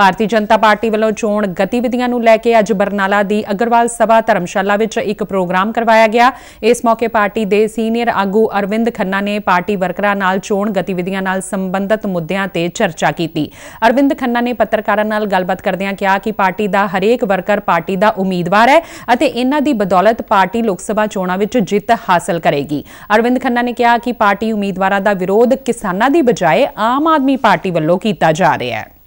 ਭਾਰਤੀ ਜਨਤਾ party ਵੱਲੋਂ ਚੋਣ ਗਤੀਵਿਧੀਆਂ ਨੂੰ ਲੈ ਕੇ ਅੱਜ ਬਰਨਾਲਾ ਦੀ ਅਗਰਵਾਲ ਸਭਾ ਧਰਮਸ਼ਾਲਾ ਵਿੱਚ ਇੱਕ ਪ੍ਰੋਗਰਾਮ ਕਰਵਾਇਆ ਗਿਆ ਇਸ ਮੌਕੇ ਪਾਰਟੀ ਦੇ ਸੀਨੀਅਰ ਆਗੂ ਅਰਵਿੰਦ ਖੰਨਾ ਨੇ ਪਾਰਟੀ ਵਰਕਰਾਂ ਨਾਲ ਚੋਣ ਗਤੀਵਿਧੀਆਂ ਨਾਲ ਸੰਬੰਧਿਤ ਮੁੱਦਿਆਂ ਤੇ ਚਰਚਾ ਕੀਤੀ ਅਰਵਿੰਦ ਖੰਨਾ ਨੇ ਪੱਤਰਕਾਰਾਂ ਨਾਲ ਗੱਲਬਾਤ ਕਰਦਿਆਂ ਕਿਹਾ ਕਿ ਪਾਰਟੀ ਦਾ ਹਰੇਕ ਵਰਕਰ ਪਾਰਟੀ ਦਾ ਉਮੀਦਵਾਰ ਹੈ ਅਤੇ ਇਹਨਾਂ ਦੀ ਬਦੌਲਤ ਪਾਰਟੀ ਲੋਕ ਸਭਾ ਚੋਣਾਂ ਵਿੱਚ ਜਿੱਤ ਹਾਸਲ ਕਰੇਗੀ ਅਰਵਿੰਦ ਖੰਨਾ ਨੇ ਕਿਹਾ ਕਿ ਪਾਰਟੀ ਉਮੀਦਵਾਰਾਂ ਦਾ ਵਿਰੋਧ ਕਿਸਾਨਾਂ ਦੀ ਬਜਾਏ ਆਮ ਆਦਮੀ ਪਾਰਟੀ ਵੱਲੋਂ ਕੀਤਾ ਜਾ ਰਿਹਾ ਹੈ